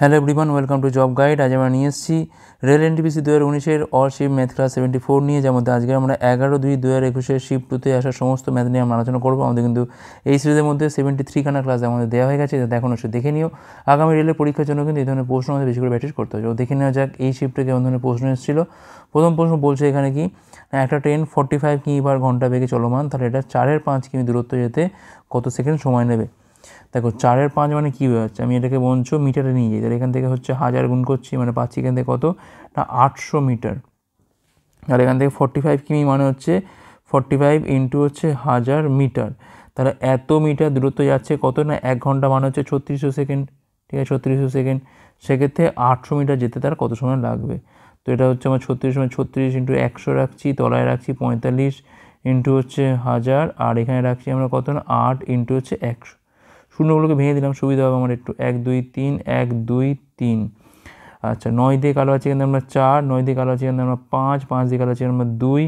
hello everyone welcome to job guide আজ আমরা নিয়ে এসেছি রেল এনটিপিসি দু হাজার উনিশের all shift math class seventy four নিয়ে যেমন আজকে আমরা এগারো দুই দু হাজার একুশের শিপ টুতে আসা সমস্ত ম্যাথ নিয়ে আমরা আলোচনা করবো আমাদের কিন্তু এই সিরিজের মধ্যে সেভেন্টি থ্রিখানা ক্লাস আমাদের দেওয়া হয়ে গেছে যাতে এখন একটু দেখে নিও আগামী রেলের পরীক্ষার জন্য কিন্তু এই ধরনের প্রশ্ন আমাদের বেশি করে ব্যাটেজ করতে হবে দেখে নেওয়া যাক এই শিপটে কেমন ধরনের প্রশ্ন এসেছিল প্রথম প্রশ্ন বলছে এখানে কি একটা ট্রেন ফর্টি ফাইভ কিমি পার ঘন্টা বেগে চলমান তাহলে এটা চারের পাঁচ কিমি দূরত্ব যেতে কত সেকেন্ড সময় নেবে দেখো চারের পাঁচ মানে কী হচ্ছে আমি এটাকে বঞ্চ মিটারে নিয়ে যাই তাহলে এখান থেকে হচ্ছে হাজার গুণ করছি মানে পাচ্ছি এখান থেকে কত না আটশো মিটার আর এখান থেকে ফর্টি ফাইভ কিমি মানে হচ্ছে ফর্টি ফাইভ ইন্টু হচ্ছে হাজার মিটার তাহলে এত মিটার দূরত্ব যাচ্ছে কত না এক ঘন্টা মানে হচ্ছে ছত্রিশশো সেকেন্ড ঠিক আছে ছত্রিশশো সেকেন্ড সেক্ষেত্রে আটশো মিটার যেতে তার কত সময় লাগবে তো এটা হচ্ছে আমার ছত্রিশ সময় মানে ছত্রিশ ইন্টু একশো রাখছি তলায় রাখছি পঁয়তাল্লিশ ইন্টু হচ্ছে হাজার আর এখানে রাখছি আমরা কত না আট ইন্টু হচ্ছে একশো শূন্যগুলোকে ভেঙে দিলাম সুবিধা হবে আমার একটু এক দুই তিন এক দুই তিন আচ্ছা নয় দিয়ে কালো আছে আমরা চার নয় দিয়ে কালো আছে এখানে আমরা পাঁচ পাঁচ দিয়ে কালো আছে আমরা দুই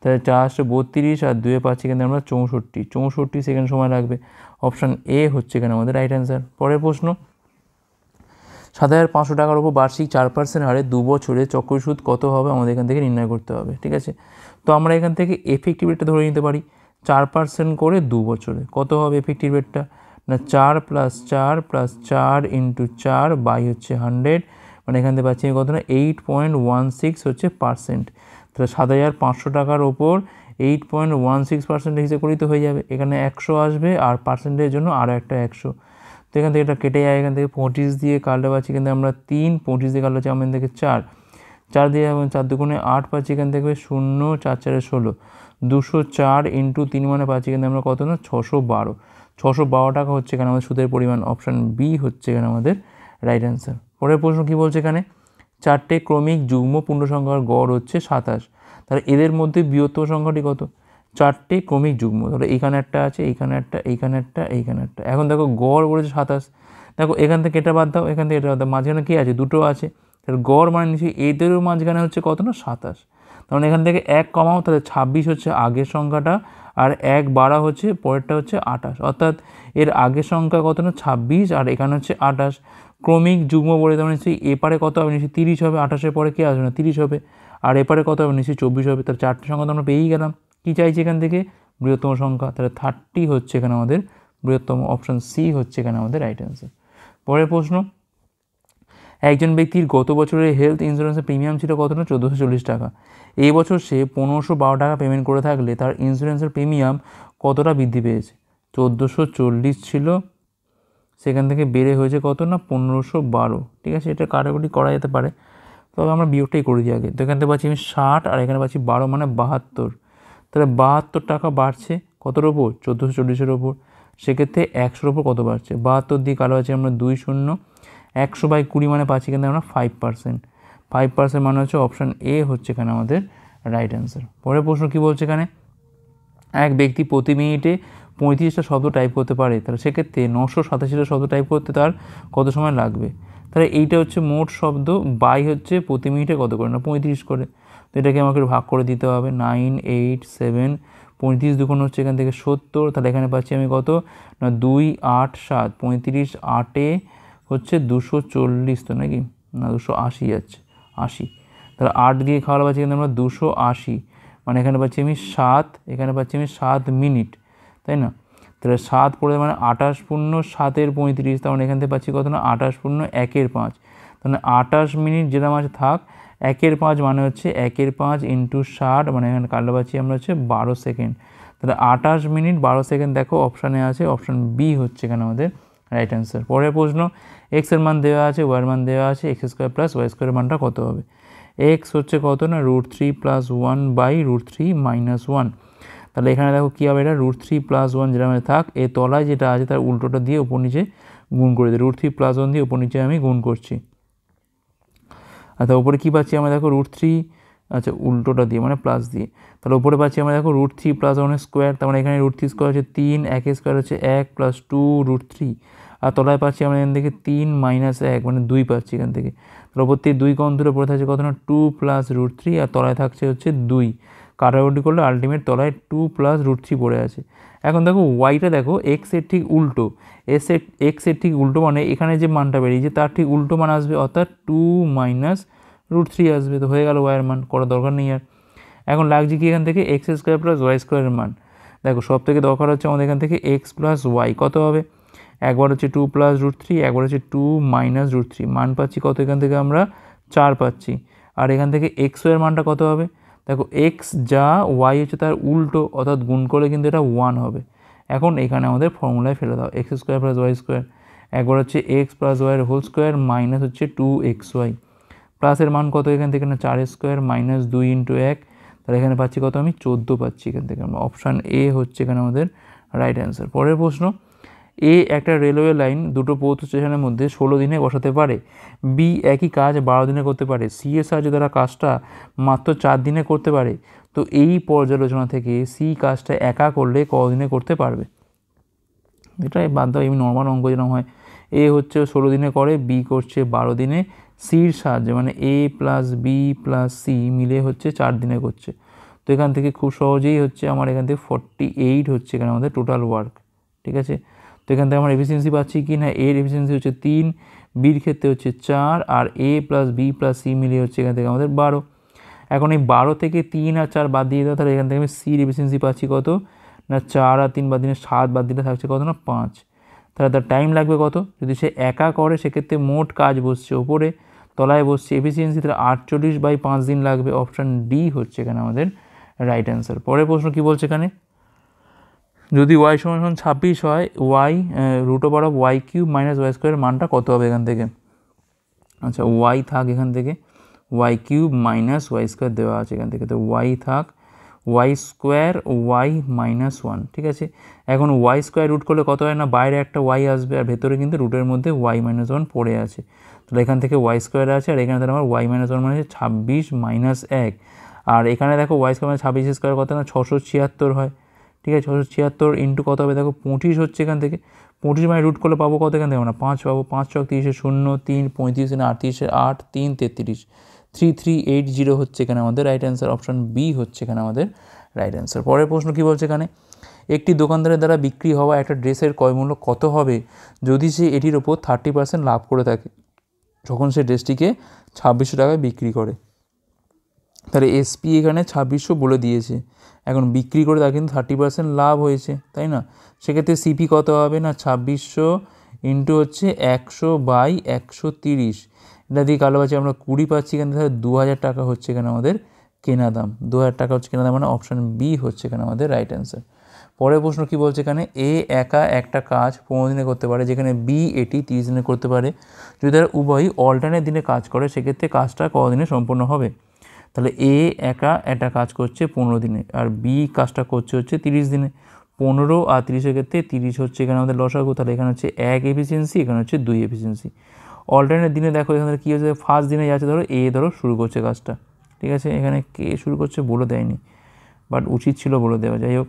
তাহলে চারশো বত্রিশ আর দুয়ে পাঁচ এখানে আমরা চৌষট্টি চৌষট্টি সেকেন্ড সময় লাগবে অপশান এ হচ্ছে এখানে আমাদের রাইট অ্যান্সার পরের প্রশ্ন সাত হাজার পাঁচশো টাকার উপর বার্ষিক চার পার্সেন্ট হারে দু বছরে চক্র সুদ কত হবে আমাদের এখান থেকে নির্ণয় করতে হবে ঠিক আছে তো আমরা এখান থেকে এফেক্টিভ রেটটা ধরে নিতে পারি চার পার্সেন্ট করে দু বছরে কত হবে এফেক্টিভ রেটটা মানে চার প্লাস চার প্লাস চার ইন্টু চার বাই হচ্ছে হান্ড্রেড মানে এখান থেকে পাচ্ছি কত না এইট পয়েন্ট ওয়ান সিক্স হচ্ছে পার্সেন্ট তাহলে সাত হাজার পাঁচশো টাকার ওপর eight point one six percent হিসেবে করেই তো হয়ে যাবে এখানে একশো আসবে আর পার্সেন্টের জন্য আরও একটা একশো তো এখান থেকে এটা কেটে যায় এখান থেকে পঁচিশ দিয়ে কাটলে পাচ্ছি এখান থেকে আমরা তিন পঁচিশ দিয়ে কাটলে হচ্ছে আমাদের থেকে চার চার দিয়ে চার দুগুণে আট পাচ্ছি এখান থেকে শূন্য চার চারে ষোলো দুশো চার ইন্টু তিন মানে পাচ্ছি এখান থেকে আমরা কত না ছশো বারো ছশো বারো টাকা হচ্ছে এখানে আমাদের সুদের পরিমাণ অপশান বি হচ্ছে এখানে আমাদের রাইট অ্যান্সার পরের প্রশ্ন কী বলছে এখানে চারটে ক্রমিক যুগ্ম পূর্ণ সংখ্যার গড় হচ্ছে সাতাশ তাহলে এদের মধ্যে বৃহত্তম সংখ্যাটি কত চারটে ক্রমিক যুগ্ম ধরো এইখানে একটা আছে এইখানে একটা এইখানে একটা এইখানে একটা এখন দেখো গড় বলেছে সাতাশ দেখো এখান থেকে এটা বাদ দাও এখান থেকে এটা বাদ দাও মাঝখানে কী আছে দুটো আছে তাহলে গড় মানে নিশ্চয়ই এদেরও মাঝখানে হচ্ছে কত না সাতাশ কারণ এখান থেকে এক কমাও তাহলে ছাব্বিশ হচ্ছে আগের সংখ্যাটা আর এক বারা হচ্ছে পরেরটা হচ্ছে আঠাশ অর্থাৎ এর আগের সংখ্যা কত না ছাব্বিশ আর এখানে হচ্ছে আঠাশ ক্রমিক যুগ্ম বলে তার নিশ্চয়ই মানে এপারে কত হবে নিশ্চয়ই তিরিশ হবে আঠাশের পরে কী আসবে না তিরিশ হবে আর এপারে কত হবে নিশ্চয়ই চব্বিশ হবে তার চারটে সংখ্যা তো আমরা পেয়েই গেলাম কী চাইছি এখান থেকে বৃহত্তম সংখ্যা তাহলে থার্টি হচ্ছে এখানে আমাদের বৃহত্তম অপশান সি হচ্ছে এখানে আমাদের রাইট অ্যান্সার পরের প্রশ্ন একজন ব্যক্তির গত বছরের হেলথ ইন্স্যুরেন্সের প্রিমিয়াম ছিল কত না চোদ্দোশো চল্লিশ টাকা এই বছর সে পনেরোশো বারো টাকা পেমেন্ট করে থাকলে তার ইন্স্যুরেন্সের প্রিমিয়াম কতটা বৃদ্ধি পেয়েছে চোদ্দোশো চল্লিশ ছিল সেখান থেকে বেড়ে হয়েছে কত না পনেরোশো বারো ঠিক আছে এটা কাটাকুটি করা যেতে পারে তবে আমরা বিয়োগটাই করে দিই আগে তো এখান থেকে পাচ্ছি আমি ষাট আর এখানে পাচ্ছি বারো মানে বাহাত্তর তাহলে বাহাত্তর টাকা বাড়ছে কতর ওপর চোদ্দোশো চল্লিশের ওপর সেক্ষেত্রে একশোর ওপর কত বাড়ছে বাহাত্তর দিয়ে কালো আছে আমরা দুই শূন্য একশো বাই কুড়ি মানে পাচ্ছি কিন্তু আমরা ফাইভ পার্সেন্ট ফাইভ পার্সেন্ট মানে হচ্ছে অপশান এ হচ্ছে এখানে আমাদের রাইট অ্যান্সার পরের প্রশ্ন কী বলছে এখানে এক ব্যক্তি প্রতি মিনিটে পঁয়ত্রিশটা শব্দ টাইপ করতে পারে তাহলে সেক্ষেত্রে নশো সাতাশিটা শব্দ টাইপ করতে তার কত সময় লাগবে তাহলে এইটা হচ্ছে মোট শব্দ বাই হচ্ছে প্রতি মিনিটে কত করে না পঁয়ত্রিশ করে তো এটাকে আমাকে ভাগ করে দিতে হবে নাইন এইট সেভেন পঁয়ত্রিশ দুগুণ হচ্ছে এখান থেকে সত্তর তাহলে এখানে পাচ্ছি আমি কত না দুই আট সাত পঁয়ত্রিশ আটে হচ্ছে দুশো চল্লিশ তো নাকি না দুশো আশি যাচ্ছে আশি তাহলে আট দিয়ে খাওয়ালে পাচ্ছি কিন্তু আমরা দুশো আশি মানে এখানে পাচ্ছি আমি সাত এখানে পাচ্ছি আমি সাত মিনিট তাই না তাহলে সাত পড়ে মানে আঠাশ পূর্ণ সাতের পঁয়ত্রিশ তার মানে এখান থেকে পাচ্ছি কত না আঠাশ পূর্ণ একের পাঁচ তাহলে আঠাশ মিনিট যেরকম আছে মানে থাক একের পাঁচ মানে হচ্ছে একের পাঁচ ইন্টু ষাট মানে এখানে কাটলে পাচ্ছি আমরা হচ্ছে বারো সেকেন্ড তাহলে আঠাশ মিনিট বারো সেকেন্ড দেখো অপশানে আছে অপশান বি হচ্ছে এখানে আমাদের রাইট অ্যান্সার পরের প্রশ্ন এক্সের মান দেওয়া আছে ওয়ার মান দেওয়া আছে এক্স স্কোয়ার প্লাস ওয়াই স্কোয়ারের মানটা কত হবে এক্স হচ্ছে কত না root three plus one by root three minus one তাহলে এখানে দেখো কী হবে এটা রুট থ্রি প্লাস ওয়ান যেটা আমাদের থাক এ তলায় যেটা আছে তার উল্টোটা দিয়ে ওপর নিচে গুণ করে দিই রুট থ্রি প্লাস ওয়ান দিয়ে ওপর নিচে আমি গুণ করছি আচ্ছা ওপরে কী পাচ্ছি আমরা দেখো রুট থ্রি আচ্ছা উল্টোটা দিয়ে মানে প্লাস দিয়ে তাহলে উপরে পাচ্ছি আমরা দেখো root three plus one square তার মানে এখানে রুট থ্রি স্কোয়ার হচ্ছে তিন এক স্কোয়ার হচ্ছে এক প্লাস টু রুট থ্রি আর তলায় পাচ্ছি আমরা এখান থেকে তিন মাইনাস এক মানে দুই পাচ্ছি এখান থেকে তাহলে ওপর থেকে দুই কম দূরে পড়ে থাকছে কত না টু প্লাস রুট থ্রি আর তলায় থাকছে হচ্ছে দুই কাটাকুটি করলে আলটিমেট তলায় টু প্লাস রুট থ্রি পড়ে আছে এখন দেখো ওয়াইটা দেখো এক্সের ঠিক উল্টো এসের এক্সের ঠিক উল্টো মানে এখানে যে মানটা বেরিয়েছে তার ঠিক উল্টো মান আসবে অর্থাৎ টু মাইনাস রুট থ্রি আসবে তো হয়ে গেল ওয়াইয়ের মান করার দরকার নেই আর এখন লাগছে কি এখান থেকে এক্স স্কোয়ার প্লাস ওয়াই স্কোয়ারের মান দেখো সব থেকে দরকার হচ্ছে আমাদের এখান থেকে এক্স প্লাস ওয়াই কত হবে একবার হচ্ছে টু প্লাস রুট থ্রি একবার হচ্ছে টু মাইনাস রুট থ্রি মান পাচ্ছি কত এখান থেকে আমরা চার পাচ্ছি আর এখান থেকে এক্স ওয়ের মানটা কত হবে দেখো এক্স যা ওয়াই হচ্ছে তার উল্টো অর্থাৎ গুণ করে কিন্তু এটা ওয়ান হবে এখন এখানে আমাদের ফর্মুলায় ফেলে দাও X square plus Y square একবার হচ্ছে এক্স প্লাস ওয়াইয়ের হোল স্কোয়ার মাইনাস হচ্ছে টু এক্স ওয়াই প্লাসের মান কত এখান থেকে না চার স্কোয়ার মাইনাস দুই ইন্টু এক তাহলে এখানে পাচ্ছি কত আমি চোদ্দো পাচ্ছি এখান থেকে আমরা অপশান এ হচ্ছে এখানে আমাদের রাইট অ্যান্সার পরের প্রশ্ন এ একটা রেলওয়ে লাইন দুটো পৌঁছ স্টেশনের মধ্যে ষোলো দিনে বসাতে পারে বি একই কাজ বারো দিনে করতে পারে সি এর সাহায্যে তারা কাজটা মাত্র চার দিনে করতে পারে তো এই পর্যালোচনা থেকে সি কাজটা একা করলে কদিনে করতে পারবে এটাই বাধ্য দাও এমনি নর্মাল অঙ্ক যেরকম হয় এ হচ্ছে ষোলো দিনে করে বি করছে বারো দিনে সির সাহায্যে মানে A plus B plus C মিলে হচ্ছে চার দিনে করছে তো এখান থেকে খুব সহজেই হচ্ছে আমার এখান থেকে ফর্টি এইট হচ্ছে এখানে আমাদের টোটাল ওয়ার্ক ঠিক আছে তো এখান থেকে আমার এফিসিয়েন্সি পাচ্ছি কি না এর এফিসিয়েন্সি হচ্ছে তিন বির ক্ষেত্রে হচ্ছে চার আর A plus B plus C মিলে হচ্ছে এখান থেকে আমাদের বারো এখন এই বারো থেকে তিন আর চার বাদ দিয়ে দেওয়া তাহলে এখান থেকে আমি সির এফিসিয়েন্সি পাচ্ছি কত না চার আর তিন বাদ দিলে সাত বাদ দিলে থাকছে কত না পাঁচ তাহলে তার টাইম লাগবে কত যদি সে একা করে সেক্ষেত্রে মোট কাজ বসছে ওপরে তলায় বসছে তাহলে আটচল্লিশ বাই পাঁচ দিন লাগবে অপশান ডি হচ্ছে এখানে আমাদের রাইট অ্যান্সার পরের প্রশ্ন কী বলছে এখানে যদি ওয়াই সমান সমান ছাব্বিশ হয় Y root over of Y cube minus Y স্কোয়ারের মানটা কত হবে এখান থেকে আচ্ছা ওয়াই থাক এখান থেকে Y cube minus Y square দেওয়া আছে এখান থেকে তো ওয়াই থাক Y square Y minus one ঠিক আছে এখন ওয়াই স্কোয়ার রুট করলে কত হয় না বাইরে একটা ওয়াই আসবে আর ভেতরে কিন্তু রুটের মধ্যে ওয়াই মাইনাস ওয়ান পড়ে আছে তাহলে এখান থেকে ওয়াই স্কোয়ার আছে আর এখানে তাহলে আমার ওয়াই মাইনাস ওয়ান মানে ছাব্বিশ মাইনাস এক আর এখানে দেখো ওয়াই স্কোয়ার মানে ছাব্বিশ স্কোয়ার কত না ছশো ছিয়াত্তর হয় ঠিক আছে ছশো ছিয়াত্তর ইন্টু কত হবে দেখো পঁচিশ হচ্ছে এখান থেকে পঁচিশ মানে রুট করলে পাবো কত এখান থেকে আমরা পাঁচ পাবো পাঁচ ছক তিরিশে শূন্য তিন পঁয়ত্রিশ তিন আটত্রিশে আট তিন তেত্রিশ থ্রি থ্রি এইট জিরো হচ্ছে এখানে আমাদের রাইট অ্যান্সার অপশান বি হচ্ছে এখানে আমাদের রাইট অ্যান্সার পরের প্রশ্ন কী বলছে এখানে একটি দোকানদারের দ্বারা বিক্রি হওয়া একটা ড্রেসের ক্রয়মূল্য কত হবে যদি সে এটির ওপর থার্টি পার্সেন্ট লাভ করে থাকে যখন সে ড্রেসটিকে ছাব্বিশশো টাকায় বিক্রি করে তাহলে এসপি এখানে ছাব্বিশশো বলে দিয়েছে এখন বিক্রি করে তার কিন্তু থার্টি পার্সেন্ট লাভ হয়েছে তাই না সেক্ষেত্রে সিপি কত হবে না ছাব্বিশশো ইন্টু হচ্ছে একশো বাই একশো তিরিশ এটা দিয়ে কালো আছে আমরা কুড়ি পাচ্ছি এখানে তাহলে দু হাজার টাকা হচ্ছে এখানে আমাদের কেনা দাম দু হাজার টাকা হচ্ছে কেনা দাম মানে অপশান বি হচ্ছে এখানে আমাদের রাইট অ্যান্সার পরের প্রশ্ন কি বলছে এখানে এ একা একটা কাজ পনেরো দিনে করতে পারে যেখানে বি এটি তিরিশ দিনে করতে পারে যদি তারা উভয়ই অল্টারনেট দিনে কাজ করে সেক্ষেত্রে কাজটা কদিনে সম্পূর্ণ হবে তাহলে এ একা একটা কাজ করছে পনেরো দিনে আর বি কাজটা করছে হচ্ছে তিরিশ দিনে পনেরো আর তিরিশের ক্ষেত্রে তিরিশ হচ্ছে এখানে আমাদের লসাগু তাহলে এখানে হচ্ছে এক এফিসিয়েন্সি এখানে হচ্ছে দুই এফিসিয়েন্সি অল্টারনেট দিনে দেখো এখানে কী হচ্ছে ফার্স্ট দিনে যাচ্ছে ধরো এ ধরো শুরু করছে কাজটা ঠিক আছে এখানে কে শুরু করছে বলে দেয়নি বাট উচিত ছিল বলে দেওয়া যাই হোক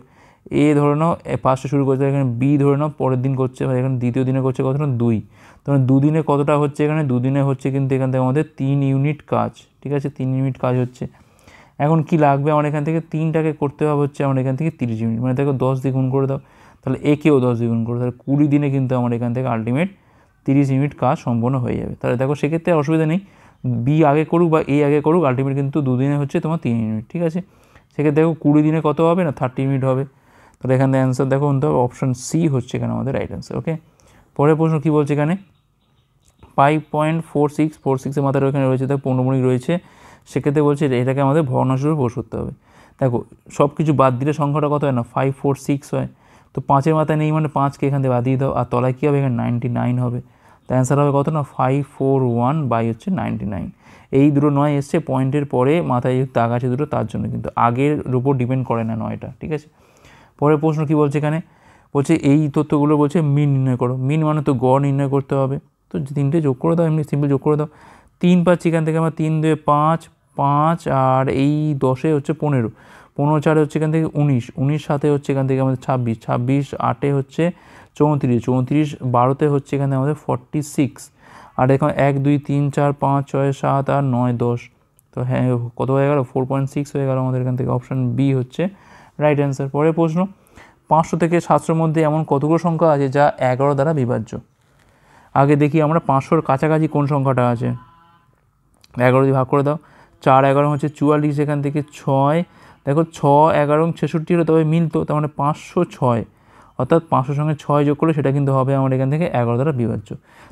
এ ধরে নাও ফার্স্টে শুরু করছে এখানে বি ধরে নাও পরের দিন করছে এখানে দ্বিতীয় দিনে করছে কত না দুই তখন দুদিনে কতটা হচ্ছে এখানে দুদিনে হচ্ছে কিন্তু এখান থেকে আমাদের তিন ইউনিট কাজ ঠিক আছে তিন ইউনিট কাজ হচ্ছে এখন কি লাগবে আমার এখান থেকে তিনটাকে করতে হবে হচ্ছে আমার এখান থেকে তিরিশ ইউনিট মানে দেখো দশ গুণ করে দাও তাহলে একেও দশ গুণ করে তাহলে কুড়ি দিনে কিন্তু আমার এখান থেকে আলটিমেট তিরিশ ইউনিট কাজ সম্পন্ন হয়ে যাবে তাহলে দেখো সেক্ষেত্রে অসুবিধা নেই বি আগে করুক বা এ আগে করুক আলটিমেট কিন্তু দুদিনে হচ্ছে তোমার তিন ইউনিট ঠিক আছে সেক্ষেত্রে দেখো কুড়ি দিনে কত হবে না থার্টি ইউনিট হবে তাহলে এখানে অ্যান্সার দেখো তো অপশান সি হচ্ছে এখানে আমাদের রাইট অ্যান্সার ওকে পরের প্রশ্ন কী বলছে এখানে five point four six four সিক্সের মাথায় ওখানে রয়েছে তার পণ্যমণি রয়েছে সেক্ষেত্রে বলছে এটাকে আমাদের ভগ্নাংশে প্রবেশ করতে হবে দেখো সব কিছু বাদ দিলে সংখ্যাটা কত হয় না ফাইভ ফোর সিক্স হয় তো পাঁচের মাথায় নেই মানে পাঁচকে এখান থেকে বাদ দিয়ে দাও আর তলায় কী হবে এখানে নাইনটি নাইন হবে তো অ্যান্সার হবে কত না ফাইভ ফোর ওয়ান বাই হচ্ছে নাইনটি নাইন এই দুটো নয় এসছে পয়েন্টের পরে মাথায় তাগ আছে দুটো তার জন্য কিন্তু আগের উপর ডিপেন্ড করে না নয়টা ঠিক আছে পরের প্রশ্ন কি বলছে এখানে বলছে এই তথ্যগুলো বলছে মিন নির্ণয় করো মিন মানে তো গড় নির্ণয় করতে হবে তো তিনটে যোগ করে দাও এমনি সিম্পল যোগ করে দাও তিন পাচ্ছি এখান থেকে আমার তিন দুয়ে পাঁচ পাঁচ আর এই দশে হচ্ছে পনেরো পনেরো চারে হচ্ছে এখান থেকে উনিশ উনিশ সাথে হচ্ছে এখান থেকে আমাদের ছাব্বিশ ছাব্বিশ আটে হচ্ছে চৌত্রিশ চৌত্রিশ বারোতে হচ্ছে এখানে আমাদের ফর্টি সিক্স আর এখন এক দুই তিন চার পাঁচ ছয় সাত আর নয় দশ তো হ্যাঁ কত হয়ে গেলো ফোর পয়েন্ট সিক্স হয়ে গেলো আমাদের এখান থেকে অপশান বি হচ্ছে রাইট অ্যান্সার পরের প্রশ্ন পাঁচশো থেকে সাতশোর মধ্যে এমন কতগুলো সংখ্যা আছে যা এগারো দ্বারা বিভাজ্য আগে দেখি আমরা পাঁচশোর কাছাকাছি কোন সংখ্যাটা আছে এগারো দিয়ে ভাগ করে দাও চার এগারো হচ্ছে চুয়াল্লিশ এখান থেকে ছয় দেখো ছ এগারো ছেষট্টি হলে তবে মিলতো তার মানে পাঁচশো ছয় অর্থাৎ পাঁচশোর সঙ্গে ছয় যোগ করলে সেটা কিন্তু হবে আমার এখান থেকে এগারো দ্বারা বিভাজ্য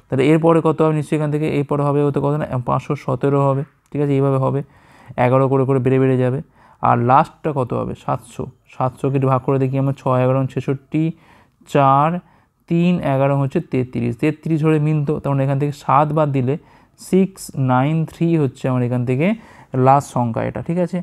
তাহলে এরপরে কত হবে নিশ্চয়ই এখান থেকে এরপরে হবে তো কত না পাঁচশো সতেরো হবে ঠিক আছে এইভাবে হবে এগারো করে করে বেড়ে বেড়ে যাবে আর লাস্টটা কত হবে সাতশো সাতশোকে ভাগ করে দেখি আমার ছয় এগারো ছেষট্টি চার তিন এগারো হচ্ছে তেত্রিশ তেত্রিশ হলে মিলত তখন মানে এখান থেকে সাত বাদ দিলে সিক্স নাইন থ্রি হচ্ছে আমার এখান থেকে লাস্ট সংখ্যা এটা ঠিক আছে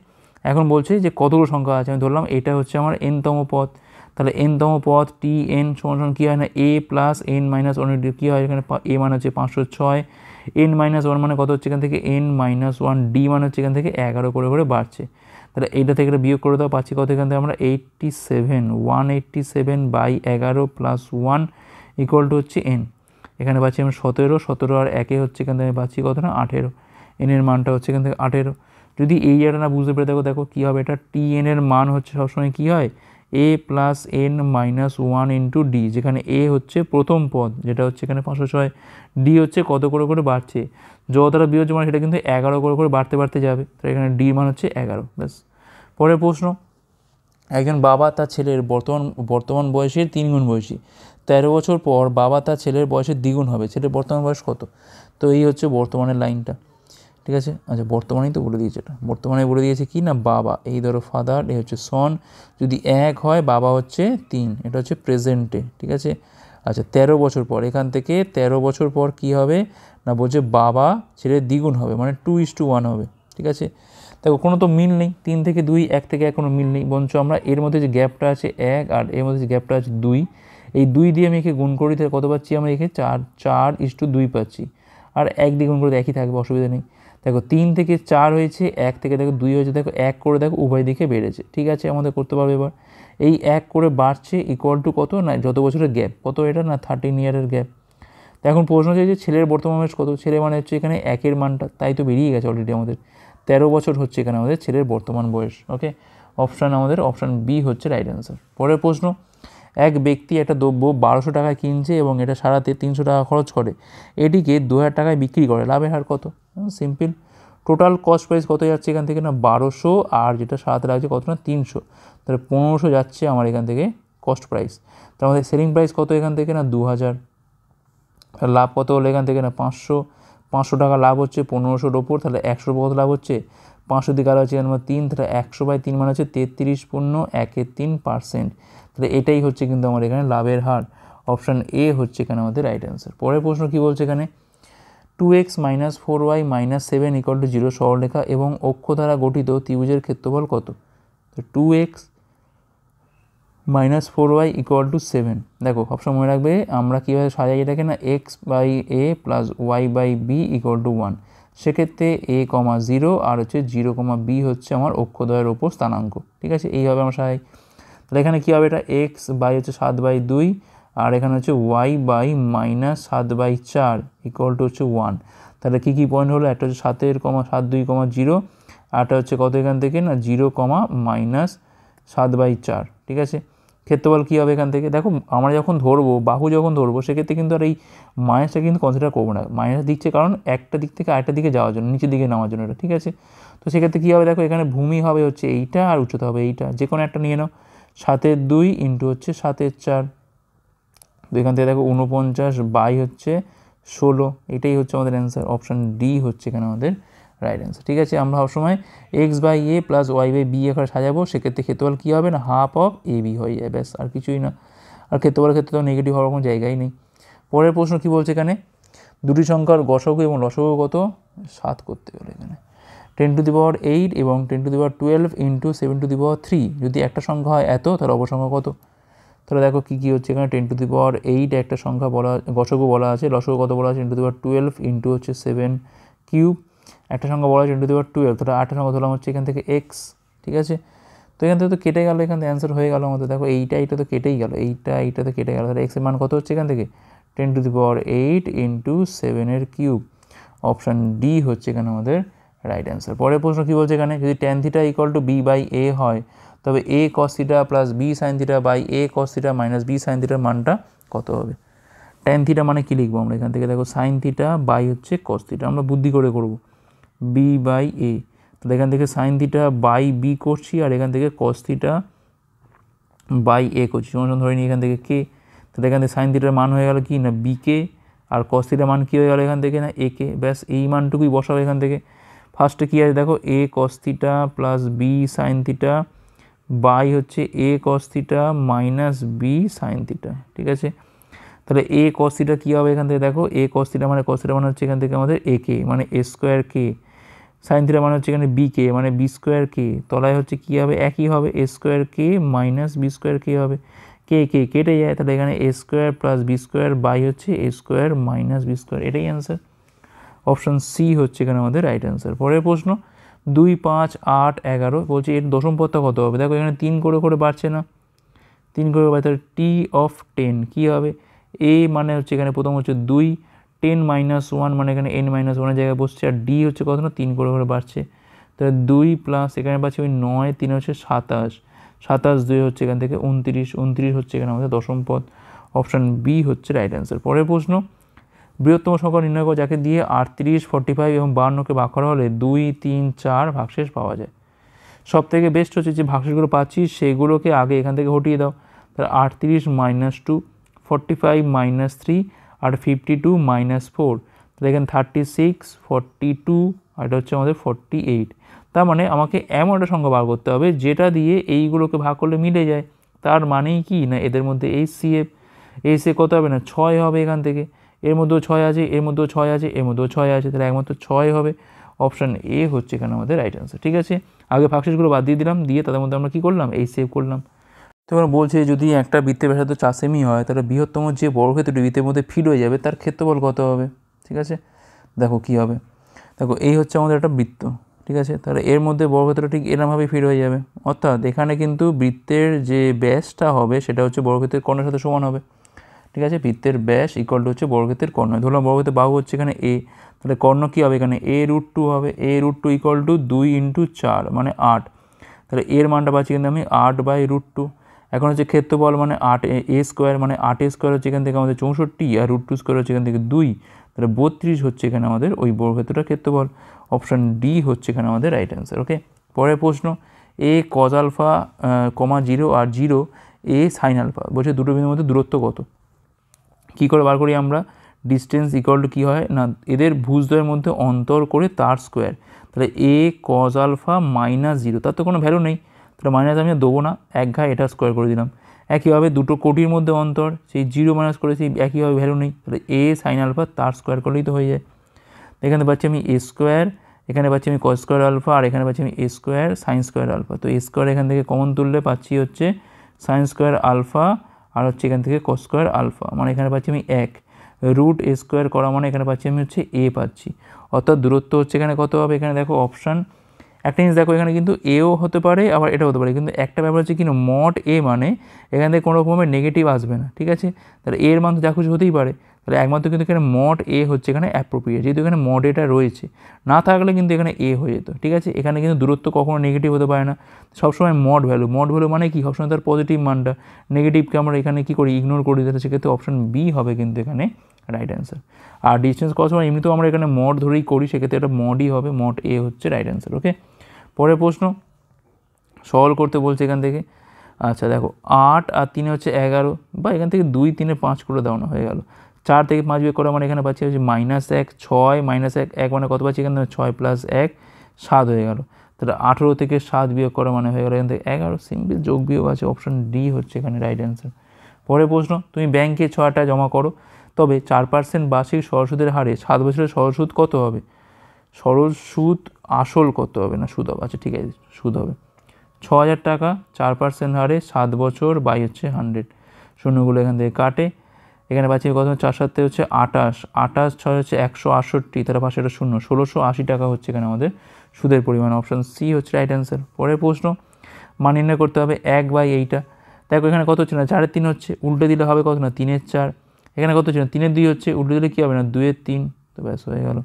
এখন বলছি যে কতগুলো সংখ্যা আছে আমি ধরলাম এটা হচ্ছে আমার এনতম পথ তাহলে এনতম পথ টি এন সমান সমান কী হয় না A plus N minus one কী হয় এখানে এ মানে হচ্ছে পাঁচশো ছয় এন মাইনাস ওয়ান মানে কত হচ্ছে এখান থেকে এন মাইনাস ওয়ান ডি মানে হচ্ছে এখান থেকে এগারো করে করে বাড়ছে তাহলে এইটা থেকে বিয়োগ করে দাও পাচ্ছি কত এখান থেকে আমরা eighty seven one eighty seven by এগারো প্লাস ওয়ান ইকুয়াল টু হচ্ছে এন এখানে পাচ্ছি আমরা সতেরো সতেরো আর একে হচ্ছে এখান থেকে পাচ্ছি কত না আঠেরো এনের মানটা হচ্ছে এখান থেকে আঠেরো যদি এই জায়গাটা না বুঝতে পেরে দেখো দেখো কী হবে এটা টি এনের মান হচ্ছে সবসময় কী হয় A plus N minus one into D যেখানে এ হচ্ছে প্রথম পদ যেটা হচ্ছে এখানে পাঁচশো ছয় ডি হচ্ছে কত করে করে বাড়ছে যতটা বিয়োজ মান সেটা কিন্তু এগারো করে করে বাড়তে বাড়তে যাবে তো এখানে ডি মান হচ্ছে এগারো ব্যাস পরের প্রশ্ন একজন বাবা তার ছেলের বর্তমান বর্তমান বয়সের তিন গুণ বয়সী তেরো বছর পর বাবা তার ছেলের বয়সের দ্বিগুণ হবে ছেলের বর্তমান বয়স কত তো এই হচ্ছে বর্তমানের লাইনটা ঠিক আছে আচ্ছা বর্তমানেই তো বলে দিয়েছে এটা বর্তমানে বলে দিয়েছে কি না বাবা এই ধরো ফাদার এ হচ্ছে সন যদি এক হয় বাবা হচ্ছে তিন এটা হচ্ছে প্রেজেন্টে ঠিক আছে আচ্ছা ১৩ বছর পর এখান থেকে ১৩ বছর পর কি হবে না বলছে বাবা ছেলে দ্বিগুণ হবে মানে টু ইস টু ওয়ান হবে ঠিক আছে দেখো কোনো তো মিল নেই তিন থেকে দুই এক থেকে এক কোনো মিল নেই বঞ্চ আমরা এর মধ্যে যে গ্যাপটা আছে এক আর এর মধ্যে যে গ্যাপটা আছে দুই এই দুই দিয়ে আমি একে গুণ করি তাহলে কত পাচ্ছি আমরা একে চার চার ইস টু দুই পাচ্ছি আর এক দিয়ে গুণ করে একই থাকবে অসুবিধা নেই দেখো তিন থেকে চার হয়েছে এক থেকে দেখো দুই হয়েছে দেখো এক করে দেখো উভয় দিকে বেড়েছে ঠিক আছে আমাদের করতে পারবে এবার এই এক করে বাড়ছে ইকুয়াল টু কত না যত বছরের গ্যাপ কত এটা না থার্টিন ইয়ারের গ্যাপ তো এখন প্রশ্ন হচ্ছে যে ছেলের বর্তমান বয়স কত ছেলে মানে হচ্ছে এখানে একের মানটা তাই তো বেরিয়ে গেছে অলরেডি আমাদের তেরো বছর হচ্ছে এখানে আমাদের ছেলের বর্তমান বয়স ওকে অপশান আমাদের অপশান বি হচ্ছে রাইট অ্যান্সার পরের প্রশ্ন এক ব্যক্তি একটা দ্রব্য বারোশো টাকায় কিনছে এবং এটা সারাতে তিনশো টাকা খরচ করে এটিকে দু হাজার টাকায় বিক্রি করে লাভের হার কত সিম্পল টোটাল কস্ট প্রাইস কত যাচ্ছে এখান থেকে না বারোশো আর যেটা সারাতে লাগছে কত না তিনশো তাহলে পনেরোশো যাচ্ছে আমার এখান থেকে কস্ট প্রাইস তার আমাদের সেলিং প্রাইস কত এখান থেকে না দু হাজার লাভ কত হলো এখান থেকে না পাঁচশো পাঁচশো টাকা লাভ হচ্ছে পনেরোশোর ওপর তাহলে একশোর কত লাভ হচ্ছে পাঁচশো দিকে আলো আছে নম্বর মানে তিন তাহলে একশো বাই তিন মানে হচ্ছে তেত্রিশ পূর্ণ একের তিন পার্সেন্ট তাহলে এটাই হচ্ছে কিন্তু আমার এখানে লাভের হার অপশান এ হচ্ছে এখানে আমাদের রাইট অ্যান্সার পরের প্রশ্ন কী বলছে এখানে two x minus four y minus seven equal to zero সরলেখা এবং অক্ষ দ্বারা গঠিত ত্রিভুজের ক্ষেত্রফল কত তো two x minus four y equal to seven দেখো সবসময় মনে রাখবে আমরা কীভাবে সাজাই এটাকে না x by a plus y by b equal to one সেক্ষেত্রে এ কমা জিরো আর হচ্ছে জিরো কমা বি হচ্ছে আমার অক্ষদয়ের ওপর স্থানাঙ্ক ঠিক আছে এইভাবে আমার সহায় তাহলে এখানে কী হবে এটা এক্স বাই হচ্ছে সাত বাই দুই আর এখানে হচ্ছে ওয়াই বাই মাইনাস সাত বাই চার ইকুয়াল টু হচ্ছে ওয়ান তাহলে কী কী পয়েন্ট হলো একটা হচ্ছে সাতের কমা সাত দুই কমা জিরো আরটা হচ্ছে কত এখান থেকে না জিরো কমা মাইনাস সাত বাই চার ঠিক আছে ক্ষেত্রফল কী হবে এখান থেকে দেখো আমরা যখন ধরবো বাহু যখন ধরবো সেক্ষেত্রে কিন্তু আর এই মাইনাসটা কিন্তু কনসিডার করবো না মাইনাস দিচ্ছে কারণ একটা দিক থেকে আরেকটা দিকে যাওয়ার জন্য নিচের দিকে নামার জন্য এটা ঠিক আছে তো সেক্ষেত্রে কী হবে দেখো এখানে ভূমি হবে হচ্ছে এইটা আর উচ্চতা হবে এইটা যে কোনো একটা নিয়ে নাও সাতের দুই ইন্টু হচ্ছে সাতের চার তো এখান থেকে দেখো উনপঞ্চাশ বাই হচ্ছে ষোলো এটাই হচ্ছে আমাদের অ্যান্সার অপশান ডি হচ্ছে এখানে আমাদের রাইট অ্যান্সার ঠিক আছে আমরা সবসময় x by a plus y by b এখানে সাজাবো সেক্ষেত্রে ক্ষেত্রফল কী হবে না হাফ অফ এ বি হয়ে যায় ব্যাস আর কিছুই না আর ক্ষেত্রফলের ক্ষেত্রে তো নেগেটিভ হওয়ার কোনো জায়গাই নেই পরের প্রশ্ন কী বলছে এখানে দুটি সংখ্যার গসক এবং লসগু কত সাত করতে পারে এখানে ten to the power eight এবং ten to the power twelve into seven to the power three যদি একটা সংখ্যা হয় এত তাহলে অবসংখ্যা কত তাহলে দেখো কী কী হচ্ছে এখানে ten to the power eight একটা সংখ্যা বলা গসকও বলা আছে লসকু কত বলা আছে ten to the power twelve into হচ্ছে সেভেন কিউব একটা সংখ্যা বড় ten to the power twelve তাহলে আটটা সংখ্যা ধরলাম হচ্ছে এখান থেকে এক্স ঠিক আছে তো এখান থেকে তো কেটে গেল এখান থেকে অ্যান্সার হয়ে গেল আমাদের দেখো এইটা এইটা তো কেটেই গেল এইটা এইটা তো কেটে গেল তাহলে এক্সের মান কত হচ্ছে এখান থেকে ten to the power eight into সেভেনের কিউব অপশান ডি হচ্ছে এখানে আমাদের রাইট অ্যান্সার পরের প্রশ্ন কী বলছে এখানে যদি tan theta equal to b by a হয় তবে a cos theta plus b sine theta by a cos theta minus b sine থিটার মানটা কত হবে টেন থিটা মানে কী লিখবো আমরা এখান থেকে দেখো সাইন থিটা বাই হচ্ছে কস থিটা আমরা বুদ্ধি করে করবো বি বাই এ তাহলে এখান থেকে সাইন থিটা বাই বি করছি আর এখান থেকে কস থিটা বাই এ করছি সমান ধরে নিই এখান থেকে কে তাহলে এখান থেকে সাইন থিটার মান হয়ে গেল কি না বি কে আর কস থিটার মান কী হয়ে গেল এখান থেকে না এ কে ব্যাস এই মানটুকুই বসাবো এখান থেকে ফার্স্টে কী আছে দেখো a cos theta plus b sine theta by হচ্ছে a cos theta minus b sine theta ঠিক আছে তাহলে এ কস থিটা কী হবে এখান থেকে দেখো এ কস থিটা মানে কস থিটা মানে হচ্ছে এখান থেকে আমাদের এ কে মানে এ স্কোয়ার কে সাইন থিটা মানে হচ্ছে এখানে বি কে মানে বি স্কোয়ার কে তলায় হচ্ছে কী হবে একই হবে এ স্কোয়ার কে মাইনাস বি স্কোয়ার কে হবে কে কে কেটে যায় তাহলে এখানে a square plus b square by হচ্ছে a square minus b square এটাই অ্যান্সার অপশান সি হচ্ছে এখানে আমাদের রাইট অ্যান্সার পরের প্রশ্ন দুই পাঁচ আট এগারো বলছি এর দশম পদটা কত হবে দেখো এখানে তিন করে করে বাড়ছে না তিন করে বাড়ছে টি অফ টেন কী হবে এ মানে হচ্ছে এখানে প্রথম হচ্ছে দুই টেন মাইনাস ওয়ান মানে এখানে এন মাইনাস ওয়ানের জায়গায় বসছে আর ডি হচ্ছে কত না তিন করে করে বাড়ছে তাহলে দুই প্লাস এখানে পাচ্ছি ওই নয় তিন হচ্ছে সাতাশ সাতাশ দুই হচ্ছে এখান থেকে উনত্রিশ উনত্রিশ হচ্ছে এখানে আমাদের দশম পদ অপশান বি হচ্ছে রাইট অ্যান্সার পরের প্রশ্ন বৃহত্তম সংখ্যা নির্ণয় করে যাকে দিয়ে আটত্রিশ ফর্টি ফাইভ এবং বাহান্নকে ভাগ করা হলে দুই তিন চার ভাগশেষ পাওয়া যায় সব থেকে বেস্ট হচ্ছে যে ভাগশেষগুলো পাচ্ছি সেগুলোকে আগে এখান থেকে হটিয়ে দাও তাহলে আটত্রিশ minus two forty five minus three আর ফিফটি টু মাইনাস ফোর তাহলে এখানে থার্টি সিক্স ফর্টি টু আর এটা হচ্ছে আমাদের ফর্টি এইট তার মানে আমাকে এমন একটা সংখ্যা বার করতে হবে যেটা দিয়ে এইগুলোকে ভাগ করলে মিলে যায় তার মানেই কি না এদের মধ্যে এই সিএফ এই সে কত হবে না ছয় হবে এখান থেকে এর মধ্যেও ছয় আছে এর মধ্যেও ছয় আছে এর মধ্যেও ছয় আছে তাহলে একমাত্র ছয় হবে অপশান এ হচ্ছে এখানে আমাদের রাইট অ্যান্সার ঠিক আছে আগে ভাগশেষগুলো বাদ দিয়ে দিলাম দিয়ে তাদের মধ্যে আমরা কী করলাম এই সেভ করলাম তো এবার বলছে যদি একটা বৃত্তের ব্যাসার্ধ চার সেমি হয় তাহলে বৃহত্তম যে ক্ষেত্রটি বৃত্তের মধ্যে ফিট হয়ে যাবে তার ক্ষেত্রফল কত হবে ঠিক আছে দেখো কি হবে দেখো এই হচ্ছে আমাদের একটা বৃত্ত ঠিক আছে তাহলে এর মধ্যে বর্গক্ষেত্র ঠিক এরমভাবেই ফিট হয়ে যাবে অর্থাৎ এখানে কিন্তু বৃত্তের যে ব্যাসটা হবে সেটা হচ্ছে ক্ষেত্রের কর্ণের সাথে সমান হবে ঠিক আছে বৃত্তের ব্যাস ইকুয়াল টু হচ্ছে বর্গক্ষেত্রের কর্ণ ধরলাম বর্গক্ষেত্রের বাহু হচ্ছে এখানে এ তাহলে কর্ণ কী হবে এখানে এ রুট টু হবে a root two equal to দুই ইন্টু চার মানে আট তাহলে এর মানটা পাচ্ছি কিন্তু আমি আট বাই রুট টু এখন হচ্ছে ক্ষেত্রফল মানে আট এ স্কোয়ার মানে আট এ স্কোয়ার হচ্ছে এখান থেকে আমাদের চৌষট্টি আর রুট টু স্কোয়ার হচ্ছে এখান থেকে দুই তাহলে বত্রিশ হচ্ছে এখানে আমাদের ওই বর্গক্ষেত্রটা ক্ষেত্রফল অপশান ডি হচ্ছে এখানে আমাদের রাইট অ্যান্সার ওকে পরের প্রশ্ন a cos alpha comma zero আর জিরো এ সাইন আলফা বলছে দুটো বিন্দুর মধ্যে দূরত্ব কত কী করে বার করি আমরা ডিস্টেন্স ইকুয়াল টু কী হয় না এদের ভুজদ্বয়ের মধ্যে অন্তর করে তার স্কোয়ার তাহলে a cos alpha minus zero তার তো কোনো ভ্যালু নেই তাহলে মাইনাস আমি দেবো না এক ঘা এটা স্কোয়ার করে দিলাম একইভাবে দুটো কোটির মধ্যে অন্তর সেই জিরো মাইনাস করে সেই একইভাবে ভ্যালু নেই তাহলে এ সাইন আলফা তার স্কোয়ার করলেই তো হয়ে যায় এখানে পাচ্ছি আমি এ স্কোয়ার এখানে পাচ্ছি আমি ক স্কোয়ার আলফা আর এখানে পাচ্ছি আমি a square sine square alpha তো এ স্কোয়ার এখান থেকে কমন তুললে পাচ্ছি হচ্ছে সাইন স্কোয়ার আলফা আর হচ্ছে এখান থেকে ক স্কোয়ার আলফা মানে এখানে পাচ্ছি আমি এক রুট এ স্কোয়ার করা মানে এখানে পাচ্ছি আমি হচ্ছে এ পাচ্ছি অর্থাৎ দূরত্ব হচ্ছে এখানে কত হবে এখানে দেখো অপশান একটা জিনিস দেখো এখানে কিন্তু এও হতে পারে আবার এটা হতে পারে কিন্তু একটা ব্যাপার হচ্ছে কিন্তু মট এ মানে এখান থেকে কোনো রকমের নেগেটিভ আসবে না ঠিক আছে তাহলে এর মান তো যা খুশি হতেই পারে তাহলে একমাত্র কিন্তু এখানে মড এ হচ্ছে এখানে অ্যাপ্রোপ্রিয়েট যেহেতু এখানে মড এটা রয়েছে না থাকলে কিন্তু এখানে এ হয়ে যেত ঠিক আছে এখানে কিন্তু দূরত্ব কখনো নেগেটিভ হতে পারে না সবসময় মড ভ্যালু মড ভ্যালু মানে কি সবসময় তার পজিটিভ মানটা নেগেটিভকে আমরা এখানে কী করি ইগনোর করি যেটা সেক্ষেত্রে অপশন বি হবে কিন্তু এখানে রাইট অ্যান্সার আর ডিস্টেন্স কত সময় এমনিতেও আমরা এখানে মড ধরেই করি সেক্ষেত্রে এটা মডই হবে মড এ হচ্ছে রাইট অ্যান্সার ওকে পরের প্রশ্ন সলভ করতে বলছে এখান থেকে আচ্ছা দেখো আট আর তিনে হচ্ছে এগারো বা এখান থেকে দুই তিনে পাঁচ করে দেওয়ানো হয়ে গেল চার থেকে পাঁচ বিয়োগ করে মানে এখানে পাচ্ছি হচ্ছে মাইনাস এক ছয় মাইনাস এক এক মানে কত পাচ্ছি এখানে ছয় প্লাস এক সাত হয়ে গেল তাহলে আঠেরো থেকে সাত বিয়োগ করা মানে হয়ে গেলো এখান থেকে এগারো সিম্পল যোগ বিয়োগ আছে অপশান ডি হচ্ছে এখানে রাইট অ্যান্সার পরের প্রশ্ন তুমি ব্যাংকে ছ টাকা জমা করো তবে চার পার্সেন্ট বার্ষিক সরসুদের হারে সাত বছরের সরসুদ কত হবে সরল সুদ আসল কত হবে না সুদ হবে আচ্ছা ঠিক আছে সুদ হবে ছ হাজার টাকা চার পার্সেন্ট হারে সাত বছর বাই হচ্ছে হান্ড্রেড শূন্যগুলো এখান থেকে কাটে এখানে পাচ্ছি কত চার সাথে হচ্ছে আটাশ আটাশ ছয় হচ্ছে একশো আটষট্টি তার পাশে এটা শূন্য ষোলোশো আশি টাকা হচ্ছে এখানে আমাদের সুদের পরিমাণ অপশান সি হচ্ছে রাইট অ্যান্সার পরের প্রশ্ন মান নির্ণয় করতে হবে এক বাই এইটা দেখো এখানে কত হচ্ছে না চারের তিন হচ্ছে উল্টে দিলে হবে কত না তিনের চার এখানে কত হচ্ছে না তিনের দুই হচ্ছে উল্টে দিলে কী হবে না দুয়ের তিন তো ব্যাস হয়ে গেল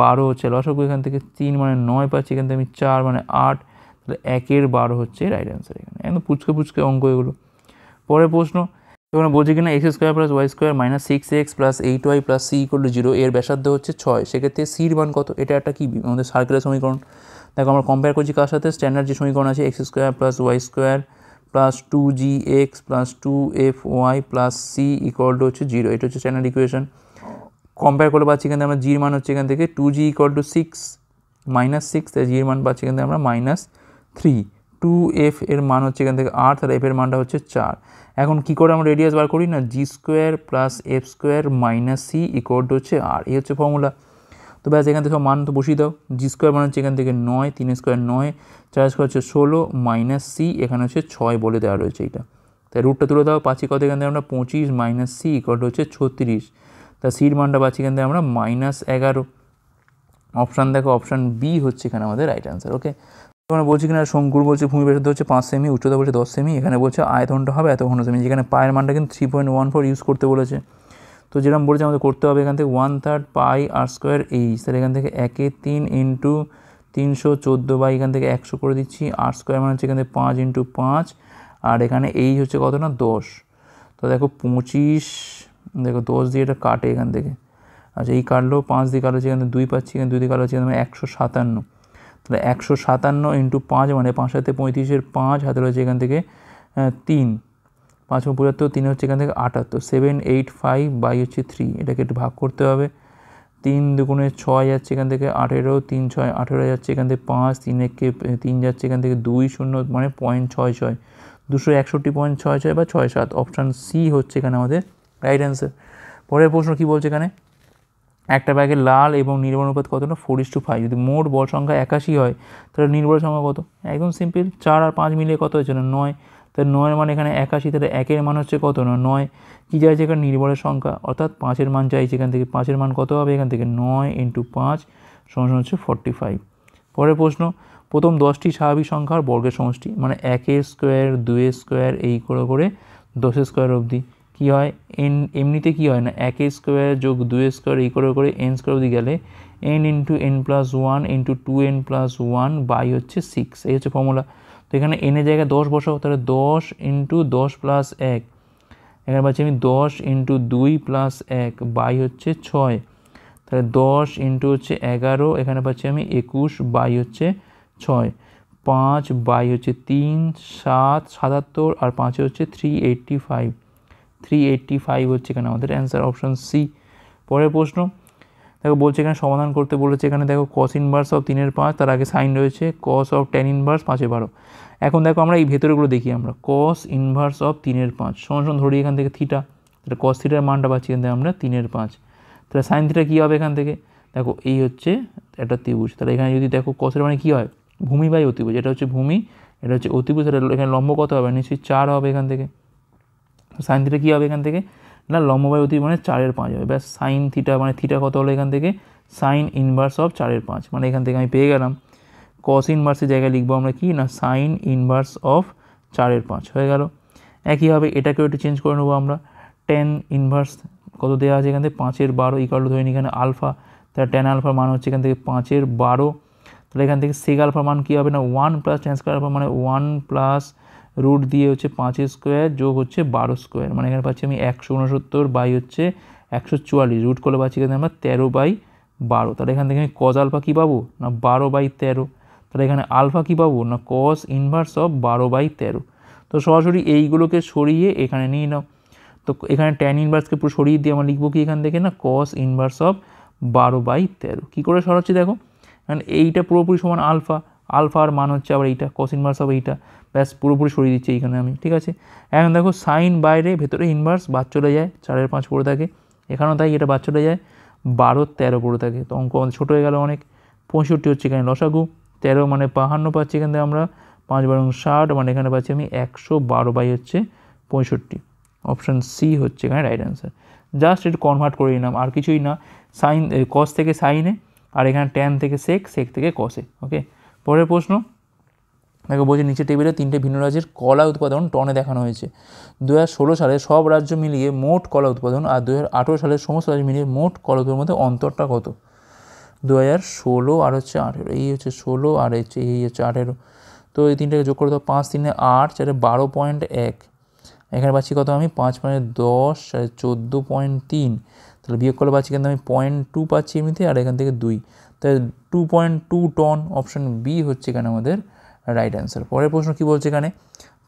বারো হচ্ছে লসকু এখান থেকে তিন মানে নয় পাচ্ছি এখান থেকে আমি চার মানে আট তাহলে একের বারো হচ্ছে রাইট অ্যান্সার এখানে একদম পুচকে পুচকে অঙ্ক এগুলো পরের প্রশ্ন তোমরা বলছি কিনা x square plus Y square minus six x plus eight y plus c equal to zero এর ব্যাসার্ধ হচ্ছে ছয় সেক্ষেত্রে সির মান কত এটা একটা কি আমাদের সার্কেলের সমীকরণ দেখো আমরা কম্পেয়ার করছি কার সাথে স্ট্যান্ডার্ড যে সমীকরণ আছে x square plus Y square plus two g x plus two f y plus c equal to হচ্ছে জিরো এটা হচ্ছে স্ট্যান্ডার্ড ইকুয়েশন কম্পেয়ার করে পাচ্ছি কিন্তু আমরা জির মান হচ্ছে এখান থেকে two g equal to six minus six তাই জির মান পাচ্ছি কিন্তু আমরা মাইনাস থ্রি টু এফ এর মান হচ্ছে এখান থেকে আট আর এফ এর মানটা হচ্ছে চার এখন কি করে আমরা রেডিয়াস বার করি না g square plus f square minus c equal হচ্ছে আর এই হচ্ছে ফর্মুলা তো ব্যাস এখান থেকে সব মান তো বসিয়ে দাও জি স্কোয়ার মানে হচ্ছে এখান থেকে নয় তিন স্কোয়ার নয় চার স্কোয়ার হচ্ছে ষোলো মাইনাস সি এখানে হচ্ছে ছয় বলে দেওয়া রয়েছে এটা তাই রুটটা তুলে দাও পাচ্ছি কত এখান থেকে আমরা পঁচিশ মাইনাস সি ইকোয়াল হচ্ছে ছত্রিশ তা সির মানটা পাচ্ছি এখান থেকে আমরা মাইনাস এগারো অপশান দেখো অপশান বি হচ্ছে এখানে আমাদের রাইট অ্যান্সার ওকে এখানে বলছি কিনা শঙ্কুর বলছে ভূমি প্রেশার হচ্ছে পাঁচ সেমি উচ্চতা বলছে দশ সেমি এখানে বলছে আয়তনটা হবে এত ঘন সেমি যেখানে পায়ের মানটা কিন্তু three point one four use করতে বলেছে তো যেরকম বলেছে আমাদের করতে হবে এখান থেকে one third pi r square h তাহলে এখান থেকে একে তিন ইন্টু তিনশো চোদ্দো বা এখান থেকে একশো করে দিচ্ছি আর স্কোয়ার মানে হচ্ছে এখান থেকে পাঁচ ইন্টু পাঁচ আর এখানে এই হচ্ছে কত না দশ তো দেখো পঁচিশ দেখো দশ দিয়ে এটা কাটে এখান থেকে আচ্ছা এই কাটলো পাঁচ দিয়ে কাটলো এখানে দুই পাচ্ছি এখানে দুই দিয়ে কাটলো সেখানে একশো সাতান্ন তাহলে একশো সাতান্ন ইন্টু পাঁচ মানে পাঁচ সাথে পঁয়ত্রিশের পাঁচ হাতে রয়েছে এখান থেকে তিন পাঁচ পঁচাত্তর তিন হচ্ছে এখান থেকে আটাত্তর সেভেন এইট ফাইভ বাই হচ্ছে থ্রি এটাকে একটু ভাগ করতে হবে তিন দুগুণে ছয় যাচ্ছে এখান থেকে আঠেরো তিন ছয় আঠেরো যাচ্ছে এখান থেকে পাঁচ তিন একে তিন যাচ্ছে এখান থেকে দুই শূন্য মানে পয়েন্ট ছয় ছয় দুশো একষট্টি পয়েন্ট ছয় ছয় বা ছয় সাত অপশান সি হচ্ছে এখানে আমাদের রাইট অ্যান্সার পরের প্রশ্ন কী বলছে এখানে একটা ব্যাগে লাল এবং নির্ভর অনুপাত কত না ফোর ইস টু ফাইভ যদি মোট বল সংখ্যা একাশি হয় তাহলে নির্ভর সংখ্যা কত একদম সিম্পল চার আর পাঁচ মিলিয়ে কত হয়েছে না নয় তাহলে নয়ের মান এখানে একাশি তাহলে একের মান হচ্ছে কত না নয় কী চাইছে এখানে নির্ভরের সংখ্যা অর্থাৎ পাঁচের মান চাইছে এখান থেকে পাঁচের মান কত হবে এখান থেকে নয় ইন্টু পাঁচ সমস্যা হচ্ছে ফর্টি ফাইভ পরের প্রশ্ন প্রথম দশটি স্বাভাবিক সংখ্যার বর্গের সমষ্টি মানে একের স্কোয়ার দুয়ের স্কোয়ার এই করে করে দশের স্কোয়ার অবধি কি হয় এন এমনিতে কি হয় না একে স্কোয়ার যোগ দুই স্কোয়ার এই করে করে এন স্কোয়ার অবধি গেলে n into n plus one into two n plus one by হচ্ছে সিক্স এই হচ্ছে ফর্মুলা তো এখানে এনের জায়গায় দশ বসাবো তাহলে দশ ইন্টু দশ প্লাস এক এখানে পাচ্ছি আমি দশ ইন্টু দুই প্লাস এক বাই হচ্ছে ছয় তাহলে দশ ইন্টু হচ্ছে এগারো এখানে পাচ্ছি আমি একুশ বাই হচ্ছে ছয় পাঁচ বাই হচ্ছে তিন সাত সাতাত্তর আর পাঁচে হচ্ছে three eighty five three eighty five হচ্ছে এখানে আমাদের অ্যান্সার অপশান সি পরের প্রশ্ন দেখো বলছে এখানে সমাধান করতে বলেছে এখানে দেখো কস ইনভার্স অফ তিনের পাঁচ তার আগে সাইন রয়েছে কস অফ টেন ইনভার্স পাঁচে বারো এখন দেখো আমরা এই ভেতরেগুলো দেখি আমরা কস ইনভার্স অফ তিনের পাঁচ সমান সমান ধরি এখান থেকে থিটা তাহলে কস থিটার মানটা পাচ্ছি এখান থেকে আমরা তিনের পাঁচ তাহলে সাইন থিটা কী হবে এখান থেকে দেখো এই হচ্ছে একটা ত্রিভুজ তাহলে এখানে যদি দেখো কসের মানে কী হয় ভূমি বাই অতিভুজ এটা হচ্ছে ভূমি এটা হচ্ছে অতিভুজ এটা এখানে লম্ব কত হবে নিশ্চয়ই চার হবে এখান থেকে সাইন থিটা কী হবে এখান থেকে না লম্ব অতি মানে চারের পাঁচ হবে ব্যাস সাইন থিটা মানে থিটা কত হলো এখান থেকে সাইন ইনভার্স অফ চারের পাঁচ মানে এখান থেকে আমি পেয়ে গেলাম কস ইনভার্সের জায়গায় লিখবো আমরা কি না সাইন ইনভার্স অফ চারের পাঁচ হয়ে গেল একইভাবে এটাকেও একটু চেঞ্জ করে নেবো আমরা টেন ইনভার্স কত দেওয়া আছে এখান থেকে পাঁচের বারো ইকাল ধরে নিই এখানে আলফা তাহলে টেন আলফার মান হচ্ছে এখান থেকে পাঁচের বারো তাহলে এখান থেকে সেগ আলফার মান কী হবে না ওয়ান প্লাস টেন স্কোয়ার আলফার মানে ওয়ান প্লাস রুট দিয়ে হচ্ছে পাঁচ স্কোয়ার যোগ হচ্ছে বারো স্কোয়ার মানে এখানে পাচ্ছি আমি একশো উনসত্তর বাই হচ্ছে একশো চুয়াল্লিশ রুট করলে পাচ্ছি এখানে আমরা তেরো বাই বারো তাহলে এখান থেকে আমি কজ আলফা কী পাবো না বারো বাই তেরো তাহলে এখানে আলফা কী পাবো না কস ইনভার্স অফ বারো বাই তেরো তো সরাসরি এইগুলোকে সরিয়ে এখানে নিয়ে নাও তো এখানে ট্যান ইনভার্সকে পুরো সরিয়ে দিয়ে আমরা লিখবো কি এখান থেকে না কস ইনভার্স অফ বারো বাই তেরো কী করে সরাচ্ছি দেখো কারণ এইটা পুরোপুরি সমান আলফা আলফার মান হচ্ছে আবার এইটা কস ইনভার্স হবে এইটা ব্যাস পুরোপুরি সরিয়ে দিচ্ছি এইখানে আমি ঠিক আছে এখন দেখো সাইন বাইরে ভেতরে ইনভার্স বাদ চলে যায় চারের পাঁচ পড়ে থাকে এখানেও তাই এটা বাদ চলে যায় বারো তেরো পড়ে থাকে তো অঙ্ক আমাদের ছোটো হয়ে গেলো অনেক পঁয়ষট্টি হচ্ছে এখানে লসাগু তেরো মানে বাহান্ন পাচ্ছি এখান থেকে আমরা পাঁচ বারো ষাট মানে এখানে পাচ্ছি আমি একশো বারো বাই হচ্ছে পঁয়ষট্টি অপশান সি হচ্ছে এখানে রাইট অ্যান্সার জাস্ট এটা কনভার্ট করে নিলাম আর কিছুই না সাইন কস থেকে সাইনে আর এখানে ট্যান থেকে সেক সেক থেকে কসে ওকে পরের প্রশ্ন দেখো বলছি নিচে টেবিলে তিনটে ভিন্ন রাজ্যের কলা উৎপাদন টনে দেখানো হয়েছে দু সালে সব রাজ্য মিলিয়ে মোট কলা উৎপাদন আর দু সালে সমস্ত রাজ্য মিলিয়ে মোট কলা উৎপাদনের মধ্যে অন্তরটা কত দু হাজার ষোলো আর হচ্ছে আঠেরো এই হচ্ছে ষোলো আর হচ্ছে এই হচ্ছে আঠেরো তো এই তিনটাকে যোগ করে দাও পাঁচ তিনে আট চারে বারো পয়েন্ট এক এখানে পাচ্ছি কত আমি পাঁচ পয়েন্ট দশ চারে চোদ্দো পয়েন্ট তিন তাহলে বিয়োগ করলে পাচ্ছি কিন্তু আমি পয়েন্ট টু পাচ্ছি এমনিতে আর এখান থেকে দুই তাই two point two ton option B হচ্ছে এখানে আমাদের রাইট অ্যান্সার পরের প্রশ্ন কী বলছে এখানে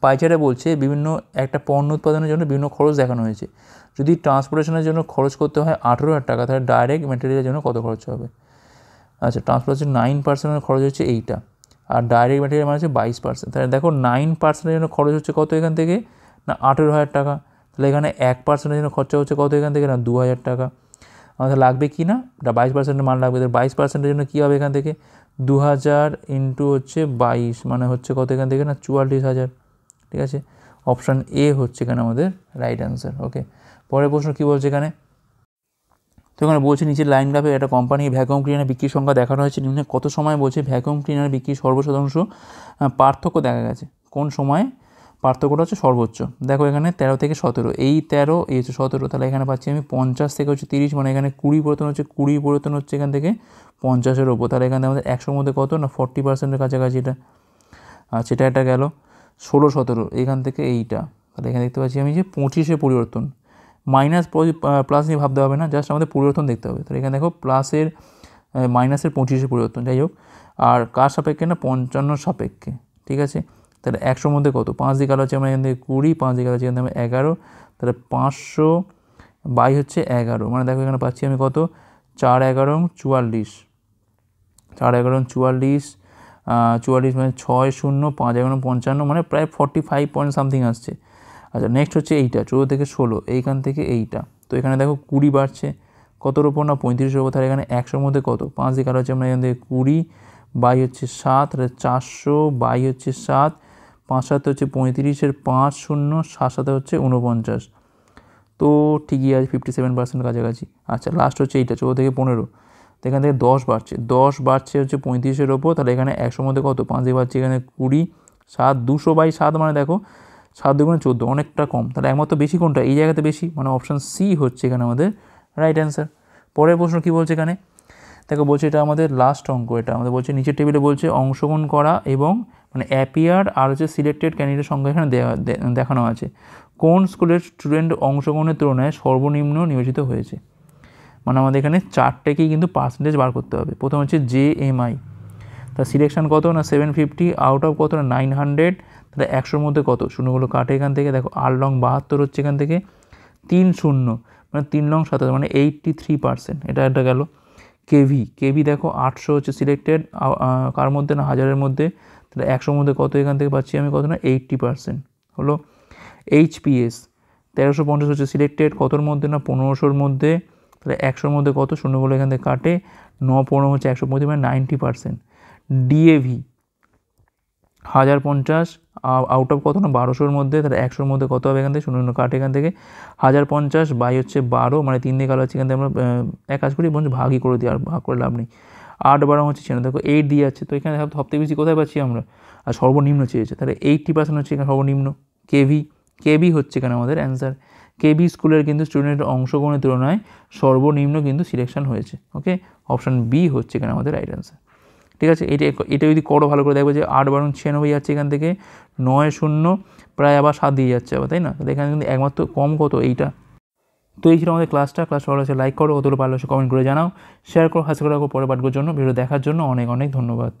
পাইচারে বলছে বিভিন্ন একটা পণ্য উৎপাদনের জন্য বিভিন্ন খরচ দেখানো হয়েছে যদি ট্রান্সপোর্টেশনের জন্য খরচ করতে হয় আঠেরো হাজার টাকা তাহলে ডাইরেক্ট ম্যাটেরিয়ালের জন্য কত খরচ হবে আচ্ছা ট্রান্সপোর্টেশন নাইন পার্সেন্টের খরচ হচ্ছে এইটা আর ডাইরেক্ট ম্যাটেরিয়াল মানে হচ্ছে বাইশ পার্সেন্ট তাহলে দেখো নাইন পার্সেন্টের জন্য খরচ হচ্ছে কত এখান থেকে না আঠেরো হাজার টাকা তাহলে এখানে এক পার্সেন্টের জন্য খরচা হচ্ছে কত এখান থেকে না দু হাজার টাকা আমাদের লাগবে কি না এটা বাইশ পার্সেন্টের মান লাগবে বাইশ পার্সেন্টের জন্য কী হবে এখান থেকে দু হাজার ইন্টু হচ্ছে বাইশ মানে হচ্ছে কত এখান থেকে না চুয়াল্লিশ হাজার ঠিক আছে অপশান এ হচ্ছে এখানে আমাদের রাইট অ্যান্সার ওকে পরের প্রশ্ন কী বলছে এখানে তো এখানে বলছে নিচের লাইন গ্রাফে একটা কোম্পানি ভ্যাকুয়াম ক্লিনার বিক্রির সংখ্যা দেখানো হয়েছে নিম্নে কত সময় বলছে ভ্যাকুয়াম ক্লিনার বিক্রির সর্বসাধারণ পার্থক্য দেখা গেছে কোন সময়ে পার্থক্যটা হচ্ছে সর্বোচ্চ দেখো এখানে তেরো থেকে সতেরো এই তেরো এই হচ্ছে সতেরো তাহলে এখানে পাচ্ছি আমি পঞ্চাশ থেকে হচ্ছে তিরিশ মানে এখানে কুড়ি পরিবর্তন হচ্ছে কুড়ি পরিবর্তন হচ্ছে এখান থেকে পঞ্চাশের ওপর তাহলে এখানে আমাদের একশোর মধ্যে কত না ফর্টি পার্সেন্টের কাছাকাছি এটা আচ্ছা এটা একটা গেল ষোলো সতেরো এখান থেকে এইটা তাহলে এখানে দেখতে পাচ্ছি আমি যে পঁচিশে পরিবর্তন মাইনাস প্লাস নিয়ে ভাবতে হবে না জাস্ট আমাদের পরিবর্তন দেখতে হবে তাহলে এখানে দেখো প্লাসের মাইনাসের পঁচিশে পরিবর্তন যাই হোক আর কার সাপেক্ষে না পঞ্চান্ন সাপেক্ষে ঠিক আছে তাহলে একশোর মধ্যে কত পাঁচ দিকে আলো হচ্ছে আমরা এখান থেকে কুড়ি পাঁচ দিকে আলো হচ্ছে এখান থেকে এগারো তাহলে পাঁচশো বাই হচ্ছে এগারো মানে দেখো এখানে পাচ্ছি আমি কত চার এগারো চুয়াল্লিশ চার এগারো চুয়াল্লিশ চুয়াল্লিশ মানে ছয় শূন্য পাঁচ এগারো পঞ্চান্ন মানে প্রায় ফর্টি ফাইভ পয়েন্ট সামথিং আসছে আচ্ছা নেক্সট হচ্ছে এইটা চোদ্দো থেকে ষোলো এইখান থেকে এইটা তো এখানে দেখো কুড়ি বাড়ছে কতর ওপর না পঁয়ত্রিশ ওপর তাহলে এখানে একশোর মধ্যে কত পাঁচ দিকে আলো হচ্ছে আমরা এখান থেকে কুড়ি বাই হচ্ছে সাত চারশো বাই হচ্ছে সাত পাঁচ সাথে হচ্ছে পঁয়ত্রিশের পাঁচ শূন্য সাত সাথে হচ্ছে উনপঞ্চাশ তো ঠিকই আছে ফিফটি সেভেন পার্সেন্ট কাছাকাছি আচ্ছা লাস্ট হচ্ছে এইটা চোদ্দো থেকে পনেরো তো এখান থেকে দশ বাড়ছে দশ বাড়ছে হচ্ছে পঁয়ত্রিশের ওপর তাহলে এখানে একশোর মধ্যে কত পাঁচ বাড়ছে এখানে কুড়ি সাত দুশো বাই সাত মানে দেখো সাত দুগুণে চোদ্দো অনেকটা কম তাহলে একমাত্র বেশি কোনটা এই জায়গাতে বেশি মানে অপশান সি হচ্ছে এখানে আমাদের রাইট অ্যান্সার পরের প্রশ্ন কী বলছে এখানে দেখো বলছে এটা আমাদের লাস্ট অঙ্ক এটা আমাদের বলছে নিচের টেবিলে বলছে অংশগ্রহণ করা এবং মানে অ্যাপিয়ার আর হচ্ছে সিলেক্টেড ক্যান্ডিডেট সংখ্যা এখানে দেখানো আছে কোন স্কুলের স্টুডেন্ট অংশগ্রহণের তুলনায় সর্বনিম্ন নিয়োজিত হয়েছে মানে আমাদের এখানে চারটেকেই কিন্তু পার্সেন্টেজ বার করতে হবে প্রথম হচ্ছে জে এম আই তার সিলেকশান কত না সেভেন ফিফটি আউট অফ কত না নাইন হান্ড্রেড তাহলে একশোর মধ্যে কত শূন্যগুলো কাটে এখান থেকে দেখো আট লং বাহাত্তর হচ্ছে এখান থেকে তিন শূন্য মানে তিন লং সাতাশ মানে এইট্টি থ্রি পার্সেন্ট এটা একটা গেল কেভি কেভি দেখো আটশো হচ্ছে সিলেক্টেড কার মধ্যে না হাজারের মধ্যে তাহলে একশোর মধ্যে কত এখান থেকে পাচ্ছি আমি কত না এইটটি পার্সেন্ট হলো এইচপিএস তেরোশো পঞ্চাশ হচ্ছে সিলেক্টেড কতর মধ্যে না পনেরোশোর মধ্যে তাহলে একশোর মধ্যে কত বলে এখান থেকে কাটে ন পনেরো হচ্ছে একশো মধ্যে মানে নাইনটি পার্সেন্ট ডিএভি হাজার পঞ্চাশ আউট অফ কত না বারোশোর মধ্যে তাহলে একশোর মধ্যে কত হবে এখান থেকে শূন্য কাঠ এখান থেকে হাজার পঞ্চাশ বাই হচ্ছে বারো মানে তিন দিয়ে কালো হচ্ছে এখান থেকে আমরা এক কাজ করি বন্ধু ভাগই করে দিই আর ভাগ করে লাভ নেই আট বারো হচ্ছে ছিয়ানব্বই দেখো এইট দিয়ে যাচ্ছে তো এখানে সবথেকে বেশি কোথায় পাচ্ছি আমরা আর সর্বনিম্ন চেয়েছে তাহলে এইটটি পার্সেন্ট হচ্ছে এখানে সর্বনিম্ন কেভি কেবি হচ্ছে এখানে আমাদের অ্যান্সার কেবি স্কুলের কিন্তু স্টুডেন্টের অংশগ্রহণের তুলনায় সর্বনিম্ন কিন্তু সিলেকশন হয়েছে ওকে অপশান বি হচ্ছে এখানে আমাদের রাইট অ্যান্সার ঠিক আছে এটা এটা যদি করো ভালো করে দেখবে যে আট বারণ ছিয়ানব্বই যাচ্ছে এখান থেকে নয় শূন্য প্রায় আবার সাত দিয়ে যাচ্ছে আবার তাই না এখানে কিন্তু একমাত্র কম কত এইটা তো এই ছিল আমাদের ক্লাসটা ক্লাস ভালো হচ্ছে লাইক করো অতগুলো ভালো হচ্ছে কমেন্ট করে জানাও শেয়ার করো হাসি করে রাখো পরে পাঠগোর জন্য ভিডিও দেখার জন্য অনেক অনেক ধন্যবাদ